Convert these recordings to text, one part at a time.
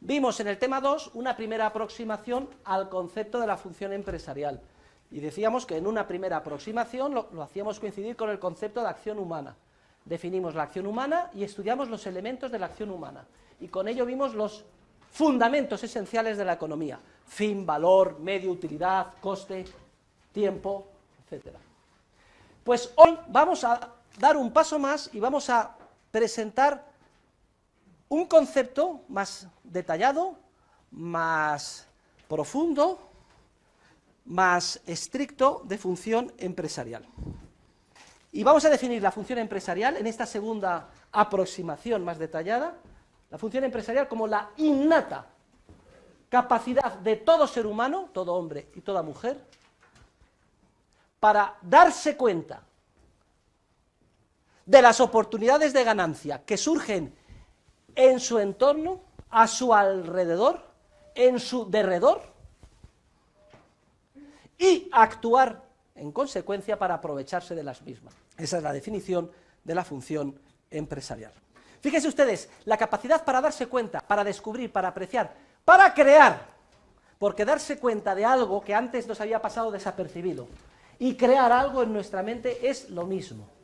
Vimos en el tema 2 una primera aproximación al concepto de la función empresarial y decíamos que en una primera aproximación lo, hacíamos coincidir con el concepto de acción humana. Definimos la acción humana y estudiamos los elementos de la acción humana y con ello vimos los fundamentos esenciales de la economía, fin, valor, medio, utilidad, coste, tiempo, etc. Pues hoy vamos a dar un paso más y vamos a presentar un concepto más detallado, más profundo, más estricto de función empresarial. Y vamos a definir la función empresarial en esta segunda aproximación más detallada, la función empresarial como la innata capacidad de todo ser humano, todo hombre y toda mujer, para darse cuenta de las oportunidades de ganancia que surgen en su entorno, a su alrededor, en su derredor, y actuar en consecuencia para aprovecharse de las mismas. Esa es la definición de la función empresarial. Fíjense ustedes, la capacidad para darse cuenta, para descubrir, para apreciar, para crear, porque darse cuenta de algo que antes nos había pasado desapercibido y crear algo en nuestra mente es lo mismo.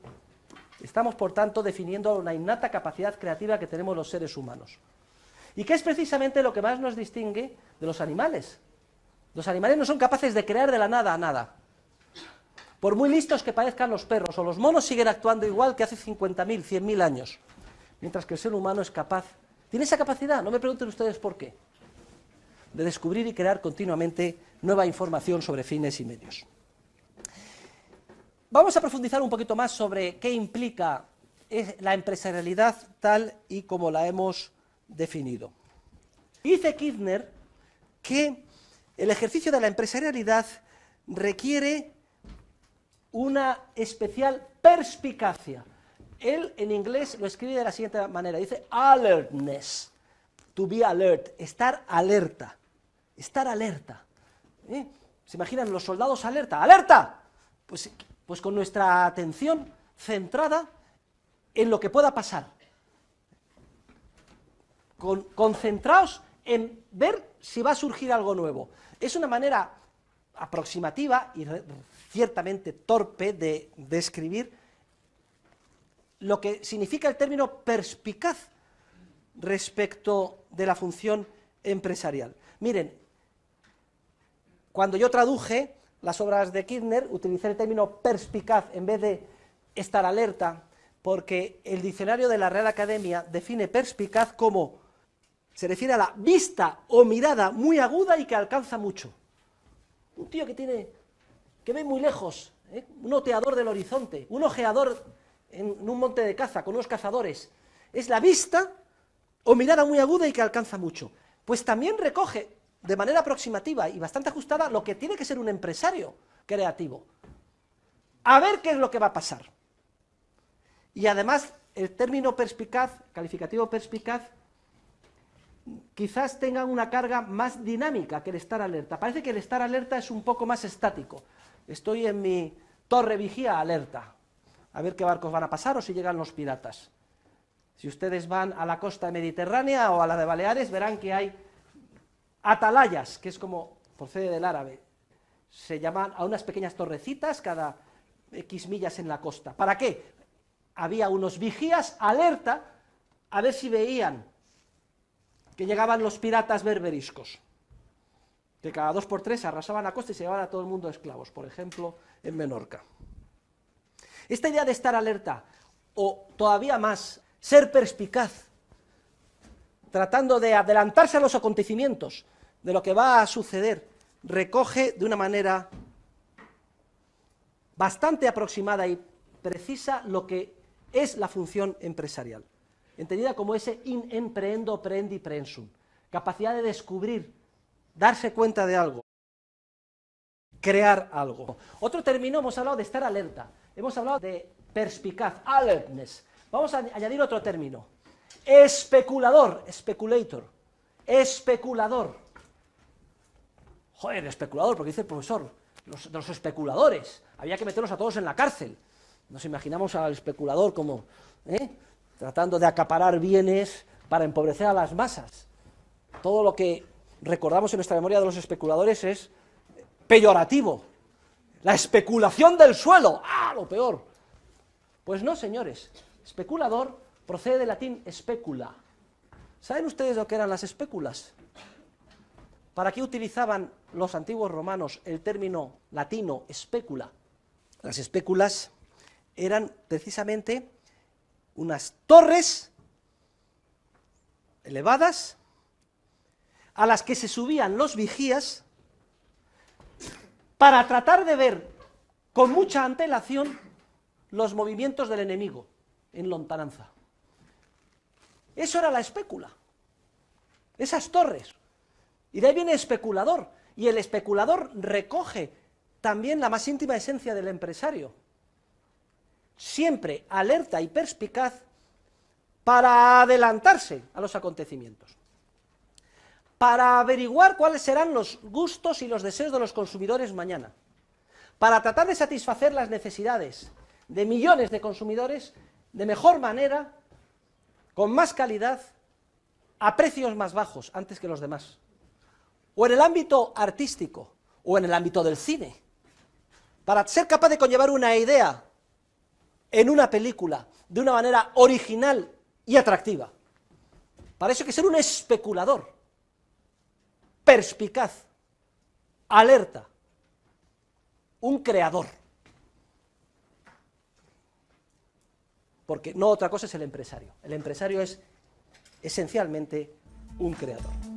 Estamos, por tanto, definiendo una innata capacidad creativa que tenemos los seres humanos. Y qué es precisamente lo que más nos distingue de los animales. Los animales no son capaces de crear de la nada a nada. Por muy listos que parezcan los perros o los monos siguen actuando igual que hace 50.000, 100.000 años. Mientras que el ser humano es capaz, tiene esa capacidad, no me pregunten ustedes por qué, de descubrir y crear continuamente nueva información sobre fines y medios. Vamos a profundizar un poquito más sobre qué implica la empresarialidad tal y como la hemos definido. Dice Kirchner que el ejercicio de la empresarialidad requiere una especial perspicacia. Él en inglés lo escribe de la siguiente manera, dice alertness, to be alert, estar alerta, estar alerta. ¿Eh? ¿Se imaginan los soldados alerta? ¡Alerta! Pues pues con nuestra atención centrada en lo que pueda pasar. concentraos en ver si va a surgir algo nuevo. Es una manera aproximativa y ciertamente torpe de describir lo que significa el término perspicaz respecto de la función empresarial. Miren, cuando yo traduje las obras de Kirchner, utilizan el término perspicaz en vez de estar alerta, porque el diccionario de la Real Academia define perspicaz como se refiere a la vista o mirada muy aguda y que alcanza mucho. Un tío que tiene que ve muy lejos, ¿eh? un oteador del horizonte, un ojeador en un monte de caza con unos cazadores. Es la vista o mirada muy aguda y que alcanza mucho. Pues también recoge de manera aproximativa y bastante ajustada lo que tiene que ser un empresario creativo. A ver qué es lo que va a pasar. Y además, el término perspicaz, calificativo perspicaz, quizás tenga una carga más dinámica que el estar alerta. Parece que el estar alerta es un poco más estático. Estoy en mi torre vigía alerta. A ver qué barcos van a pasar o si llegan los piratas. Si ustedes van a la costa mediterránea o a la de Baleares, verán que hay atalayas, que es como procede del árabe, se llaman a unas pequeñas torrecitas cada X millas en la costa. ¿Para qué? Había unos vigías alerta a ver si veían que llegaban los piratas berberiscos, que cada dos por tres arrasaban la costa y se llevaban a todo el mundo esclavos, por ejemplo, en Menorca. Esta idea de estar alerta, o todavía más, ser perspicaz, tratando de adelantarse a los acontecimientos, de lo que va a suceder, recoge de una manera bastante aproximada y precisa lo que es la función empresarial, entendida como ese in empreendo, prendi, preensum, capacidad de descubrir, darse cuenta de algo, crear algo. Otro término, hemos hablado de estar alerta, hemos hablado de perspicaz, alertness. Vamos a añadir otro término, especulador, especulator, especulador joder, especulador, porque dice el profesor, los, los especuladores, había que meterlos a todos en la cárcel. Nos imaginamos al especulador como ¿eh? tratando de acaparar bienes para empobrecer a las masas. Todo lo que recordamos en nuestra memoria de los especuladores es peyorativo. La especulación del suelo, ¡ah, lo peor! Pues no, señores. Especulador procede del latín especula. ¿Saben ustedes lo que eran las especulas? ¿Para qué utilizaban los antiguos romanos el término latino espécula? Las espéculas eran precisamente unas torres elevadas a las que se subían los vigías para tratar de ver con mucha antelación los movimientos del enemigo en lontananza. Eso era la espécula, esas torres. Y de ahí viene especulador. Y el especulador recoge también la más íntima esencia del empresario. Siempre alerta y perspicaz para adelantarse a los acontecimientos, para averiguar cuáles serán los gustos y los deseos de los consumidores mañana, para tratar de satisfacer las necesidades de millones de consumidores de mejor manera, con más calidad, a precios más bajos antes que los demás o en el ámbito artístico, o en el ámbito del cine. Para ser capaz de conllevar una idea en una película de una manera original y atractiva. Para eso hay que ser un especulador, perspicaz, alerta, un creador. Porque no otra cosa es el empresario. El empresario es esencialmente un creador.